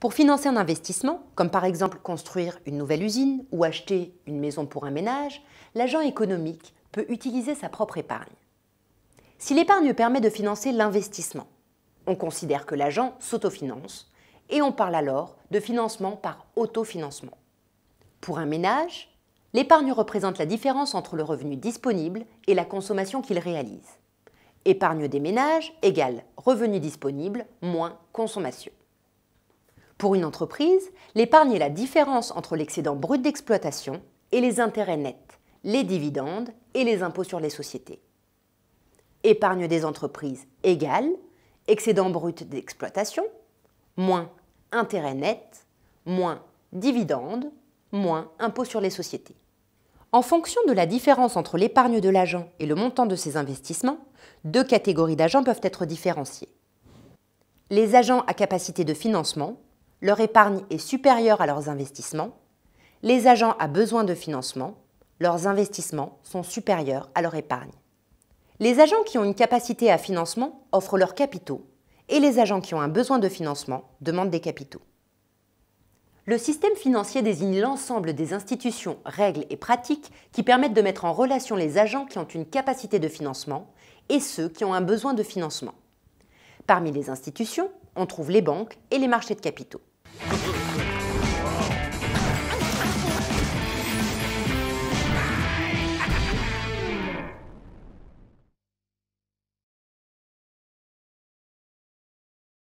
Pour financer un investissement, comme par exemple construire une nouvelle usine ou acheter une maison pour un ménage, l'agent économique peut utiliser sa propre épargne. Si l'épargne permet de financer l'investissement, on considère que l'agent s'autofinance et on parle alors de financement par autofinancement. Pour un ménage, l'épargne représente la différence entre le revenu disponible et la consommation qu'il réalise. Épargne des ménages égale revenu disponible moins consommation. Pour une entreprise, l'épargne est la différence entre l'excédent brut d'exploitation et les intérêts nets, les dividendes et les impôts sur les sociétés. Épargne des entreprises égale excédent brut d'exploitation moins intérêts nets moins dividendes moins impôts sur les sociétés. En fonction de la différence entre l'épargne de l'agent et le montant de ses investissements, deux catégories d'agents peuvent être différenciées. Les agents à capacité de financement leur épargne est supérieure à leurs investissements, les agents à besoin de financement, leurs investissements sont supérieurs à leur épargne. Les agents qui ont une capacité à financement offrent leurs capitaux et les agents qui ont un besoin de financement demandent des capitaux. Le système financier désigne l'ensemble des institutions, règles et pratiques qui permettent de mettre en relation les agents qui ont une capacité de financement et ceux qui ont un besoin de financement. Parmi les institutions, on trouve les banques et les marchés de capitaux.